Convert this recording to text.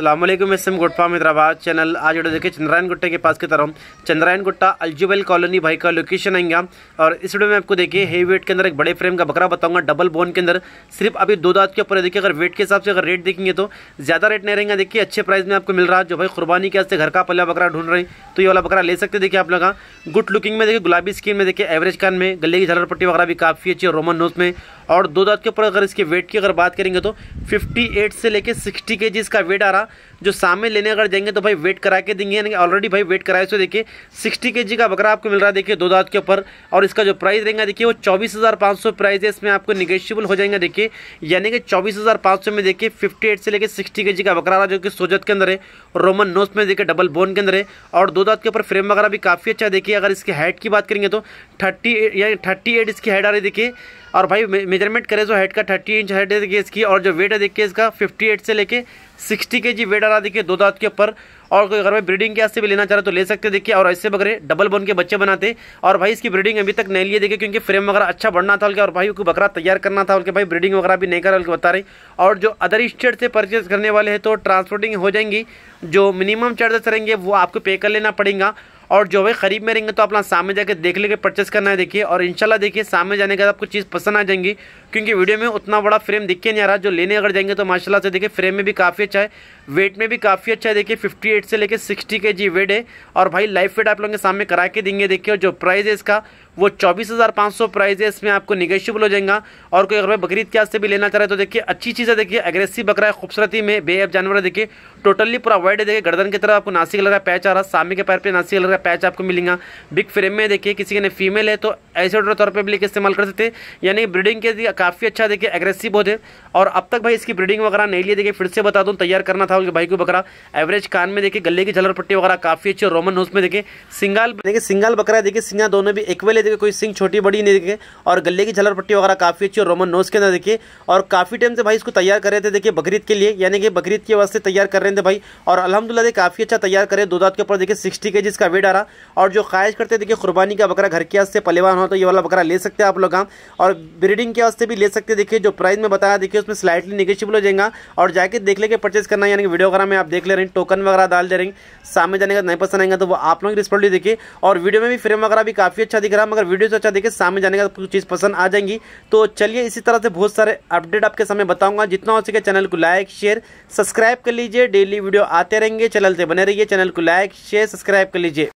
अल्लाम इसम गुटफा हैदराबाद चैनल आज वीडियो देखिए चंद्रायन गुट्टे के पास की तरफ चंद्रायन गुट्टा अलजुबल कॉलोनी भाई का लोकेशन आएगा और इस वीडियो में आपको देखिए हेवी वेट के अंदर एक बड़े फ्रेम का बकरा बताऊंगा डबल बोन के अंदर सिर्फ अभी दो दांत के ऊपर देखिए अगर वेट के हिसाब से अगर रेट देखेंगे तो ज़्यादा रेट नहीं रहेंगे देखिए अच्छे प्राइस में आपको मिल रहा है जो भाई कुरबानी के घर का पल्ला बकरा ढूंढ रहे हैं तो ये वाला बकरा ले सकते देखिए आप लोग गुड लुकिंग में देखिए गुलाबी स्किन में देखिए एवरेज कान में गले की झलर पट्टी वगैरह भी काफ़ी अच्छी है रोमन नोज में और दो दांत के ऊपर अगर इसके वेट की अगर बात करेंगे तो 58 से लेके 60 के जी इसका वेट आ रहा जो सामने लेने अगर जाएंगे तो भाई वेट करा के देंगे यानी ऑलरेडी भाई वेट कराए सो देखिए सिक्सटी के जी का बकरा आपको मिल रहा है देखिए दो दाँत के ऊपर और इसका जो प्राइस रहेगा देखिए वो चौबीस हज़ार पाँच सौ प्राइस है इसमें आपको निगेशियबल हो जाएंगे देखिए यानी कि चौबीस हज़ार पाँच सौ में देखिए फिफ्टी एट से लेकर सिक्सटी के जी का बकरा रहा जो कि सोजत के अंदर है रोमन नोस में देखिए डबल बोन के अंदर है और दो दाँत के ऊपर फ्रेम वगैरह भी काफ़ी अच्छा देखिए अगर इसकी हाइट की बात करेंगे तो थर्टी यानी थर्टी एट इसकी हाइट आ रही है देखिए और भाई मेजरमेंट करें तो हेड का थर्टी इंच हेड है देखिए इसकी और जो वेट है देखिए इसका फिफ्टी एट से लेके सिक्सटी के जी वेट डरा देखिए दो दांत के ऊपर और कोई अगर भाई ब्रीडिंग के वास्ते भी लेना चाह रहे तो ले सकते देखिए और ऐसे बकरे डबल बोन के बच्चे बनाते और भाई इसकी ब्रीडिंग अभी तक नहीं लिए देखिए क्योंकि फ्रेम वगैरह अच्छा बढ़ना था उनके और भाई को बकरा तैयार करना था उनके भाई ब्रीडिंग वगैरह भी नहीं करा उनके बता रहे और जो अदर स्टेट से परचेज करने वाले हैं तो ट्रांसपोर्टिंग हो जाएंगी जो मिनिमम चार्जेस रहेंगे वो आपको पे कर लेना पड़ेगा और जो भाई खरीब में रहेंगे तो आप सामने जाकर देख लेके परचेस करना है देखिए और इंशाल्लाह देखिए सामने जाने के बाद आपको चीज़ पसंद आ जाएंगी क्योंकि वीडियो में उतना बड़ा फ्रेम दिख के नहीं आ रहा जो लेने अगर जाएंगे तो माशाल्लाह से देखिए फ्रेम में भी काफ़ी अच्छा है वेट में भी काफ़ी अच्छा है देखिए 58 से लेके 60 के जी वेट है और भाई लाइफ वेट आप लोगों के सामने करा के देंगे देखिए और जो प्राइस है इसका वो चौबीस हज़ार पाँच सौ प्राइस है इसमें आपको निगेशियबल हो जाएगा और कोई अगर भाई बकरीद के से भी लेना चाह रहे तो देखिए अच्छी चीज़ है देखिए एग्रेसिव बकरा है खूबसूरती में बेअब जानवर है देखिए टोटली पूरा वाइड है देखिए गर्दन की तरफ आपको नासी रहा है पैच आ रहा है सामने के पैर पर नासिक कलर का पैच आपको मिलेगा बिग फ्रेम में देखिए किसी ने फीमेल है तो ऐसे ऑर्डर तौर पर भी लेके इस्तेमाल कर सकते हैं यानी ब्रीडिंग के लिए काफ़ी अच्छा देखिए एग्रेसिव बहुत है और अब तक भाई इसकी ब्रीडिंग वगैरह नहीं लिए देखिए फिर से बता दूँ तैयार करना था उनके भाई को बकरा एवरेज कान में देखिए गले की झलर पट्टी वगैरह काफ़ी अच्छी रोमन हाउस में देखिए सिंगल देखिए सिंगल बकरा देखिए सिंगा दोनों भी एक वेले देखिए कोई सिंग छोटी बड़ी नहीं देखे और गले की झलर पट्टी वगैरह काफ़ी अच्छी रोमन नोज के अंदर देखिए और काफ़ी टाइम से भाई इसको तैयार कर रहे थे देखिए बकरीद के लिए यानी कि बकरीद के वास्ते तैयार कर रहे थे भाई और अलहमदुल्ला देखिए काफ़ी अच्छा तैयार करें दो दाँत के ऊपर देखिए सिक्सटी के इसका वेट डाला और जो ख्वाहिश करते देखिए कुरबानी का बकरा घर के वास्ते पलेवान हो तो ये वाला बकरा ले सकते हैं आप लोग का और ब्रीडिंग के वास्ते भी ले सकते देखिए जो प्राइस में बताया देखिए उसमें स्लाइटली निगेशिबल हो जाएगा और जाके देख लेके परचेज करना यानी कि वीडियो वगैरह में आप देख ले रहे हैं टोकन वगैरह डाल दे रहे हैं सामने जाने का नहीं पसंद आएगा तो वो आप लोग रिस्पॉन्डली देखिए और वीडियो में भी फ्रेम वगैरह भी काफ़ी अच्छा दिख रहा है मगर वीडियो से अच्छा देखिए सामने जाने का कुछ चीज़ पसंद आ जाएंगी तो चलिए इसी तरह से बहुत सारे अपडेट आपके सामने बताऊंगा जितना हो सके चैनल को लाइक शेयर सब्सक्राइब कर लीजिए डेली वीडियो आते रहेंगे चैनल से बने रहिए चैनल को लाइक शेयर सब्सक्राइब कर लीजिए